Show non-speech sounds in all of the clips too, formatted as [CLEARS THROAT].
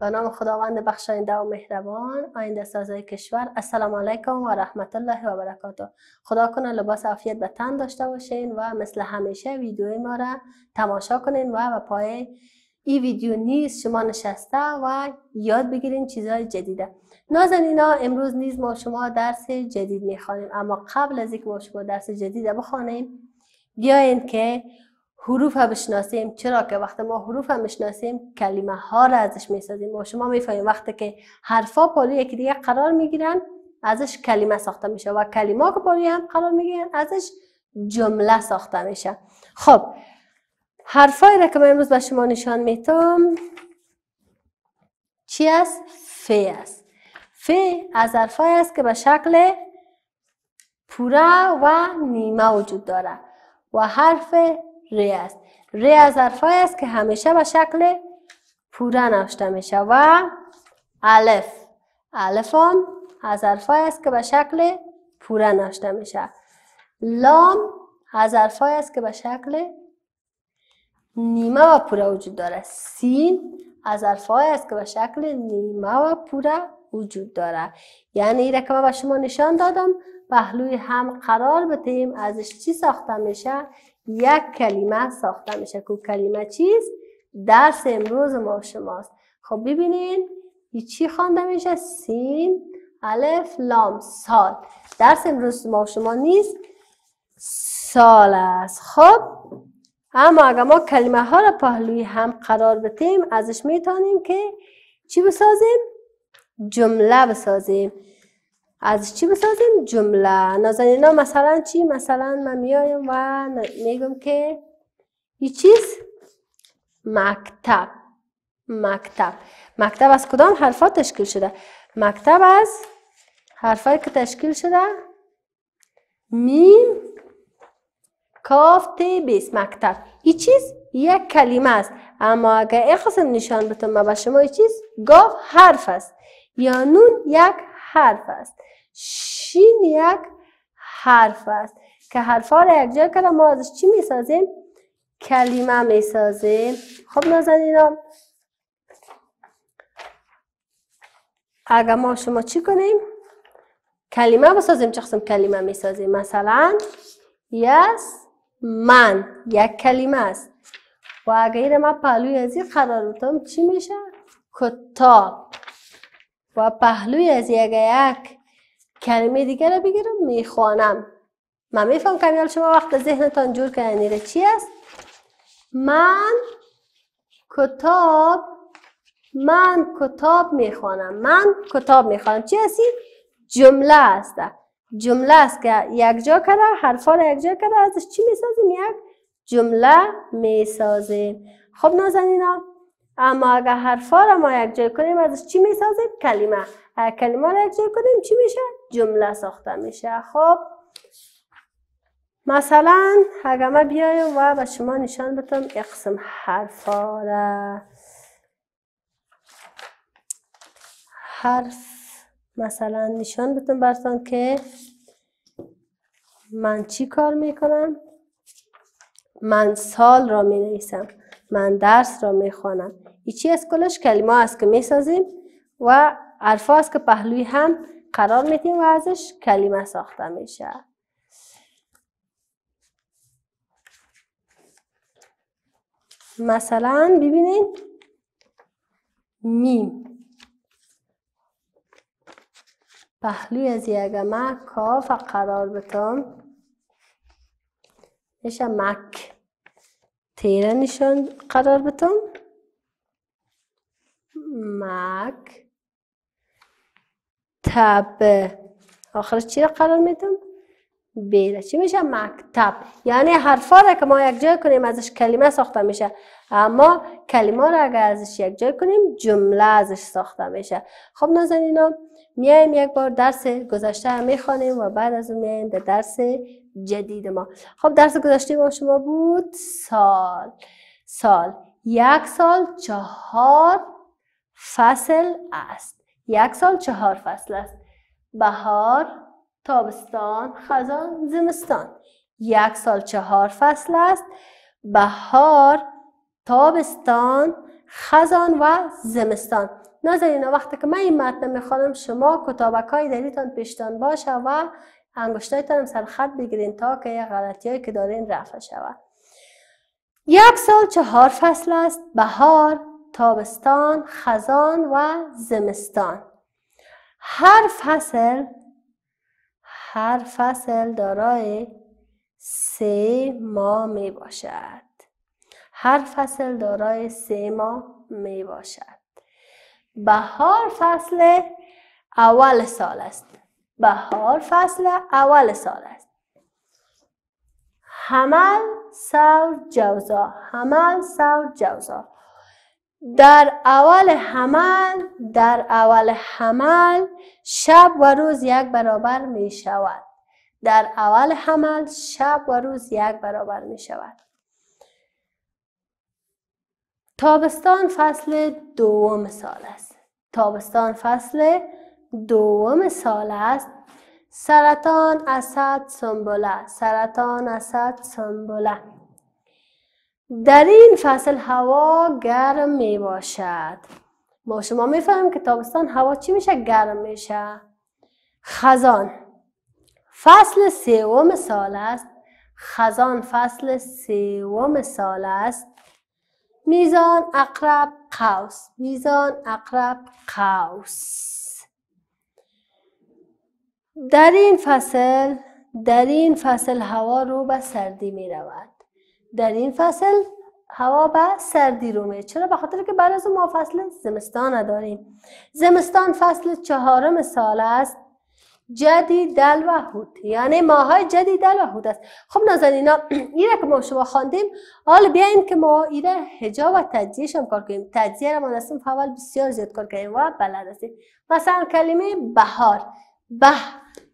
به نام خداوند بخشاینده و مهربان آینده سازای کشور السلام علیکم و رحمت الله و برکاته خدا کنه لباس عافیت به تن داشته باشین و مثل همیشه ویدیو ما را تماشا کنین و به پای این ویدیو نیز شما نشسته و یاد بگیرین چیزهای جدیده نازنینا امروز نیز ما شما درس جدید میخوانیم اما قبل از اینکه ما شما درس جدید بخوانیم بیاین که حروف هم بشناسیم چرا که وقتی ما حروف هم بشناسیم کلمه ها را ازش میسازیم و شما میفهمید وقتی که حرفا پالی یکی دیگه قرار میگیرن ازش کلمه ساخته میشه و کلمه که پالی هم قرار میگیرن ازش جمله ساخته میشه خب حرفایی را که من امروز به شما نشان میتم چی است؟ ف است ف از حرفایی است که به شکل پوره و نیمه وجود داره و حرف ری است ری از حرفای است که همیشه به شکل پوره نوشته میشه و الف الف هم از حرفای است که به شکل پوره نوشته میشه لام از حرفای است که به شکل نیمه و پوره وجود داره سین از حرفای است که به شکل نیمه و پوره وجود داره یعنی این که من به شما نشان دادم پهلوی هم قرار بدیم ازش چی ساخته میشه یک کلمه ساخته میشه که کلمه چیست درس امروز ما شماست خب ببینین چی خوانده میشه سین الف لام سال درس امروز ما شما نیست سال است خب اما اگر ما کلمه ها را پهلوی هم قرار بتیم ازش میتونیم که چی بسازیم جمله بسازیم از چی بسازیم جمله نازنینا مثلا چی مثلا من میایم و میگم که یه چیز مکتب مکتب مکتب از کدام حرفا تشکیل شده مکتب از حرفایی که تشکیل شده میم کاف تی بیس مکتب یه چیز یک کلمه است اما اگر این خواستم نشان بتون به شما یه چیز گاف حرف است یا نون یک حرف است شین یک حرف است که ها را یک جای کردم ما ازش چی میسازیم؟ کلمه میسازیم خب نازنینم اگر ما شما چی کنیم؟ کلمه بسازیم چه قسم کلمه میسازیم مثلا یس من یک کلمه است و اگر ما پلوی از این قرار بودم چی میشه؟ کتاب و پهلوی از یک یک کلمه دیگه رو بگیرم میخوانم من میفهم کمیال شما وقت ذهنتان جور کنید نیره چی است من کتاب من کتاب میخوانم من کتاب میخوانم چی هستی؟ جمله است جمله است که یک جا کرده حرفا رو یک جا کرده ازش چی میسازیم یک جمله میسازیم خب نازنینا اما اگر حرفا را ما یکجای کنیم از چی میسازیم کلمه کلمه را یکجای کنیم چی میشه جمله ساخته میشه خب مثلا اگر ما بیایم و به شما نشان بدم اقسم حرفا را حرف مثلا نشان بدم برسان که من چی کار میکنم من سال را می نویسم من درس را می هیچی از کلش کلمه است که میسازیم و عرفه است که پهلوی هم قرار میدیم و ازش کلمه ساخته میشه مثلا ببینید میم پهلوی از یگمه کاف قرار بتم میشه مک تیره نشان قرار بتم مک تب آخرش چی را قرار میدم؟ بیره چی میشه؟ مکتب یعنی حرفا را که ما یک جای کنیم ازش کلمه ساخته میشه اما کلمه را اگر ازش یک جای کنیم جمله ازش ساخته میشه خب نازنینا میایم یک بار درس گذشته میخوانیم و بعد از اون میایم به درس جدید ما خب درس گذشته ما شما بود سال سال یک سال چهار فصل است یک سال چهار فصل است بهار تابستان خزان زمستان یک سال چهار فصل است بهار تابستان خزان و زمستان نازنین وقتی که من این متن میخوانم شما کتابک های دلیتان پیشتان باشه و انگشتایتان سر خط بگیرین تا که غلطی که دارین رفع شود یک سال چهار فصل است بهار تابستان خزان و زمستان هر فصل هر فصل دارای سه ماه می باشد هر فصل دارای سه ماه می باشد بهار فصل اول سال است بهار فصل اول سال است حمل سور جوزا حمل سور جوزا در اول حمل در اول حمل شب و روز یک برابر می شود در اول حمل شب و روز یک برابر می شود تابستان فصل دوم سال است تابستان فصل دوم سال است سرطان اسد سنبله سرطان اسد سنبله در این فصل هوا گرم می باشد ما شما میفهمیم که تابستان هوا چی میشه گرم میشه خزان فصل سوم سال است خزان فصل سوم سال است میزان اقرب قوس میزان اقرب قوس در این فصل در این فصل هوا رو به سردی می رود در این فصل هوا به سردی رومه چرا بخاطر خاطر که بعد از ما فصل زمستان داریم زمستان فصل چهارم سال است جدی دل و حود یعنی ماهای جدی دل و هود است خب نازنینا [CLEARS THROAT] ایره که ما شما خواندیم حالا بیاین که ما ایره هجا و تجزیه هم کار کنیم تجزیه رو ما بسیار زیاد کار کنیم و بلد هستیم مثلا کلمه بهار به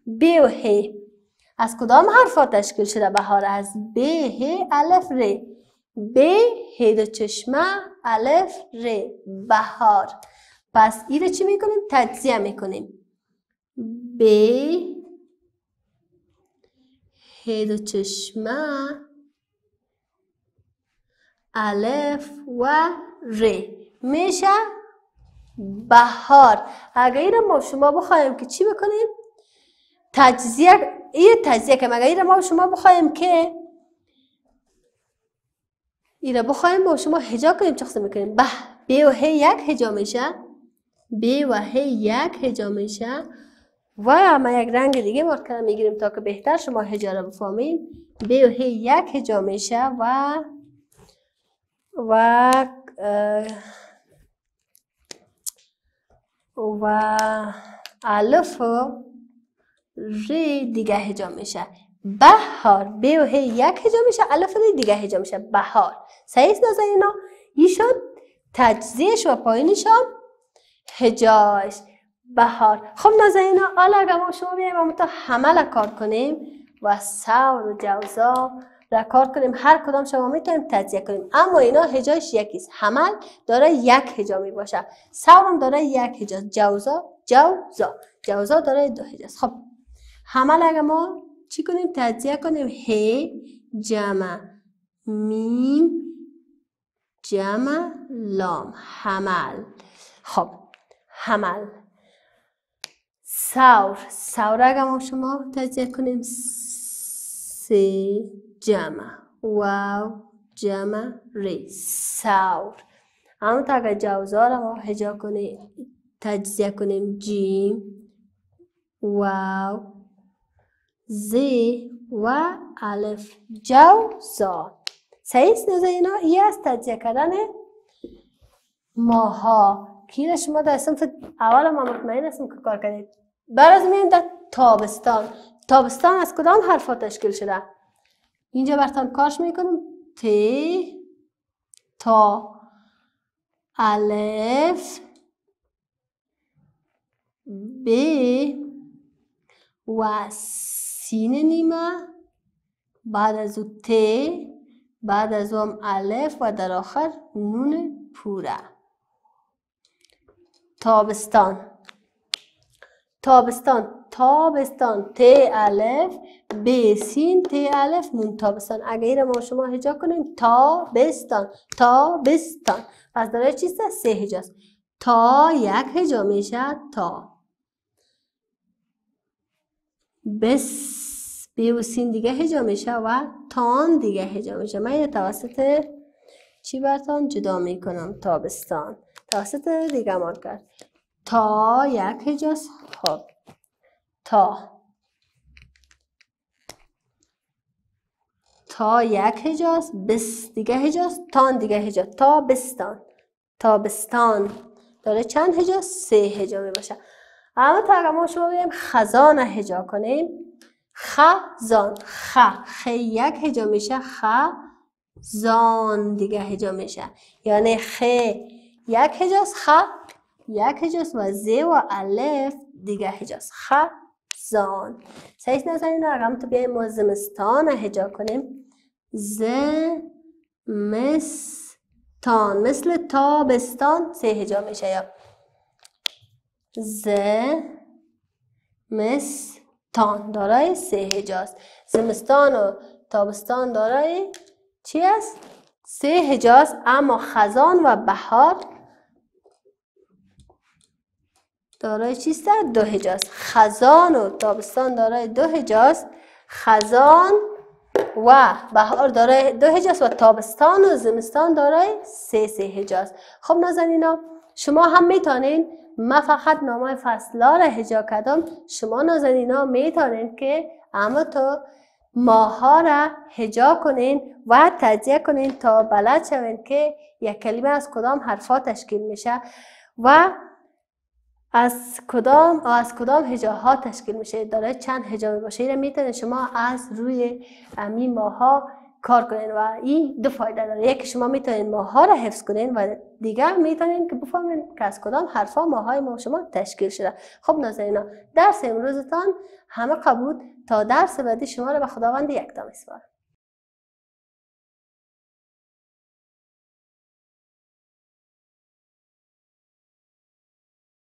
بیوهی از کدام حرفا تشکیل شده بهار از ب ه الف ر ب ه چشمه الف ر بهار پس رو چی میکنیم تجزیه میکنیم ب ه دو چشمه الف و ر میشه بهار اگر این ما شما بخوایم که چی بکنیم تجزیه ای تجزیه که مگر ما شما بخوایم که ایره بخوایم ما شما هجا کنیم می میکنیم به بی و هی یک هجا میشه بی و هی یک هجا میشه و ما یک رنگ دیگه مارکر میگیریم تا که بهتر شما هجا رو بفهمید به و هی یک هجا میشه و و و الف ر دیگه هجا میشه بهار به و یک هجا میشه الف دیگه هجا میشه بهار صحیح نظر اینا ایشون شد تجزیهش و پایینش هم هجاش بهار خب نازنینا حالا اگر ما شما بیایم ما تا همه کار کنیم و سور و جوزا را کار کنیم هر کدام شما میتونیم تجزیه کنیم اما اینا هجاش است. حمل داره یک هجا می باشه سور هم داره یک هجا جوزا جوزا جوزا داره دو هجا خب همه ما چی کنیم تجزیه کنیم ه جمع میم جمع لام حمل خب حمل سور سور اگه ما شما تجزیه کنیم س جمع واو جمع ری سور اما تا اگه جوزا ما هجا کنیم تجزیه کنیم جیم واو ز و الف جوزا صحیح نوزه اینا ای از تجزیه کردن ماها که شما در صنف اول ما مطمئن هستم که کار کردید بعد از در تابستان تابستان از کدام حرفا تشکیل شده اینجا برتان کارش میکنم ت تا الف ب و نیمه، بعد از او ت بعد از او هم الف و در آخر نون پوره تابستان تابستان تابستان ت الف ب سین ت الف نون تابستان اگه ایره ما شما هجا کنیم تابستان تابستان پس داره چیست سه هجاست تا یک هجا میشه تا بس بیوسین دیگه هجا میشه و تان دیگه هجا میشه من یه توسط چی برتان جدا میکنم تابستان توسط دیگه مار کرد تا یک هجاست خب تا تا یک هجاست بس دیگه هجاست تان دیگه هجا تابستان تابستان داره چند هجا؟ سه هجا میباشه اما ما شما بگیم خزان هجا کنیم خزان خ خ یک هجا میشه خ زان دیگه هجا میشه یعنی خ یک هجاست خ یک هجاست و ز و الف دیگه هجاست خ زان صحیح نزنین رقم تو بیاییم ما زمستان هجا کنیم زمستان مثل تابستان سه هجا میشه یا زمستان دارای سه هجاست زمستان و تابستان دارای چی است؟ سه هجاست اما خزان و بهار دارای چیست؟ دو هجاست خزان و تابستان دارای دو هجاست خزان و بهار دارای دو هجاست و تابستان و زمستان دارای سه سه هجاست خب نازنینا شما هم میتانین ما فقط نامه فصلا را هجا کردم شما نازنین ها میتانین که اما تو ماها را هجا کنین و تجزیه کنین تا بلد شوین که یک کلمه از کدام حرفا تشکیل میشه و از کدام از کدام هجاها تشکیل میشه داره چند هجا باشه این میتانین شما از روی امی ماها کار کنین و این دو فایده داره یکی شما میتونین ماها را حفظ کنین و دیگر میتونین که بفهمین که از کدام حرفا ماهای ما شما تشکیل شده خب نازنینا درس امروزتان همه قبول تا درس بعدی شما را به خداوند یکتا میسپارم